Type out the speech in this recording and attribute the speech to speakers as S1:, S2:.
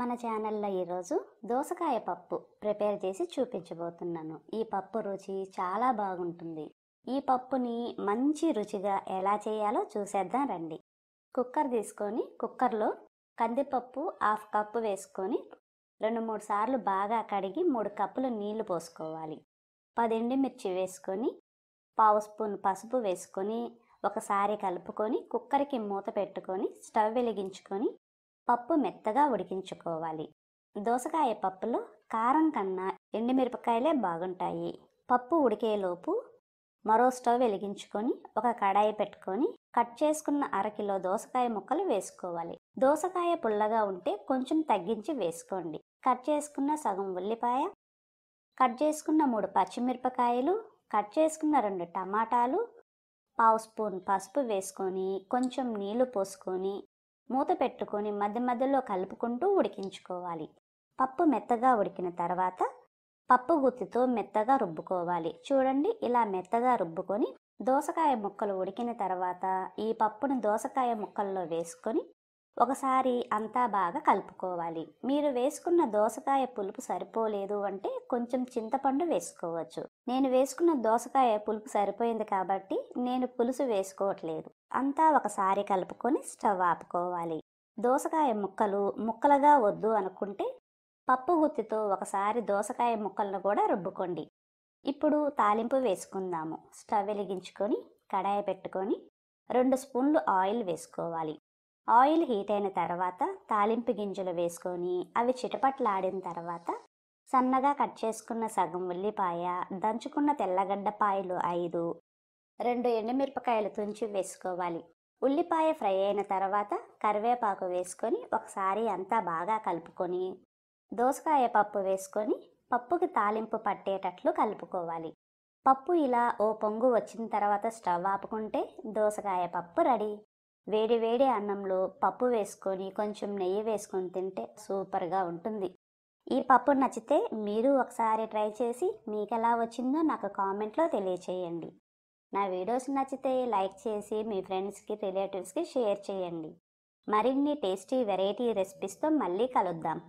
S1: మన ఛానల్లో ఈరోజు దోసకాయ పప్పు ప్రిపేర్ చేసి చూపించబోతున్నాను ఈ పప్పు రుచి చాలా బాగుంటుంది ఈ పప్పుని మంచి రుచిగా ఎలా చేయాలో చూసేద్దాం రండి కుక్కర్ తీసుకొని కుక్కర్లో కందిపప్పు హాఫ్ కప్పు వేసుకొని రెండు మూడు సార్లు బాగా కడిగి మూడు కప్పులు నీళ్లు పోసుకోవాలి పది మిర్చి వేసుకొని పావు స్పూన్ పసుపు వేసుకొని ఒకసారి కలుపుకొని కుక్కర్కి మూత పెట్టుకొని స్టవ్ వెలిగించుకొని పప్పు మెత్తగా ఉడికించుకోవాలి దోసకాయ పప్పులో కారం కన్నా ఎండుమిరపకాయలే బాగుంటాయి పప్పు ఉడికేలోపు మరో స్టవ్ వెలిగించుకొని ఒక కడాయి పెట్టుకొని కట్ చేసుకున్న అరకిలో దోసకాయ ముక్కలు వేసుకోవాలి దోసకాయ పుల్లగా ఉంటే కొంచెం తగ్గించి వేసుకోండి కట్ చేసుకున్న సగం ఉల్లిపాయ కట్ చేసుకున్న మూడు పచ్చిమిరపకాయలు కట్ చేసుకున్న రెండు టమాటాలు పావు స్పూన్ పసుపు వేసుకొని కొంచెం నీళ్లు పోసుకొని మూత పెట్టుకొని మధ్య మధ్యలో కలుపుకుంటూ ఉడికించుకోవాలి పప్పు మెత్తగా ఉడికిన తర్వాత పప్పు గుత్తితో మెత్తగా రుబ్బుకోవాలి చూడండి ఇలా మెత్తగా రుబ్బుకొని దోసకాయ ముక్కలు ఉడికిన తర్వాత ఈ పప్పును దోసకాయ ముక్కల్లో వేసుకొని ఒకసారి అంతా బాగా కలుపుకోవాలి మీరు వేసుకున్న దోసకాయ పులుపు సరిపోలేదు అంటే కొంచెం చింతపండు వేసుకోవచ్చు నేను వేసుకున్న దోసకాయ పులుపు సరిపోయింది కాబట్టి నేను పులుసు వేసుకోవట్లేదు అంతా ఒకసారి కలుపుకొని స్టవ్ ఆపుకోవాలి దోసకాయ ముక్కలు ముక్కలుగా వద్దు అనుకుంటే పప్పు గుత్తితో ఒకసారి దోసకాయ ముక్కలను కూడా రుబ్బుకోండి ఇప్పుడు తాలింపు వేసుకుందాము స్టవ్ వెలిగించుకొని కడాయి పెట్టుకొని రెండు స్పూన్లు ఆయిల్ వేసుకోవాలి ఆయిల్ హీట్ అయిన తర్వాత తాలింపు గింజలు వేసుకొని అవి చిటపట్లాడిన తర్వాత సన్నగా కట్ చేసుకున్న సగం ఉల్లిపాయ దంచుకున్న తెల్లగడ్డపాయలు ఐదు రెండు ఎండుమిరపకాయలు తుంచి వేసుకోవాలి ఉల్లిపాయ ఫ్రై అయిన తర్వాత కరివేపాకు వేసుకొని ఒకసారి అంతా బాగా కలుపుకొని దోసకాయ పప్పు వేసుకొని పప్పుకి తాలింపు పట్టేటట్లు కలుపుకోవాలి పప్పు ఇలా ఓ పొంగు వచ్చిన తర్వాత స్టవ్ ఆపుకుంటే దోసకాయ పప్పు రెడీ వేడి వేడి అన్నంలో పప్పు వేసుకొని కొంచెం నెయ్యి వేసుకొని తింటే సూపర్గా ఉంటుంది ఈ పప్పు నచ్చితే మీరు ఒకసారి ట్రై చేసి మీకు ఎలా వచ్చిందో నాకు కామెంట్లో తెలియచేయండి నా వీడియోస్ నచ్చితే లైక్ చేసి మీ ఫ్రెండ్స్కి రిలేటివ్స్కి షేర్ చేయండి మరిన్ని టేస్టీ వెరైటీ రెసిపీస్తో మళ్ళీ కలుద్దాం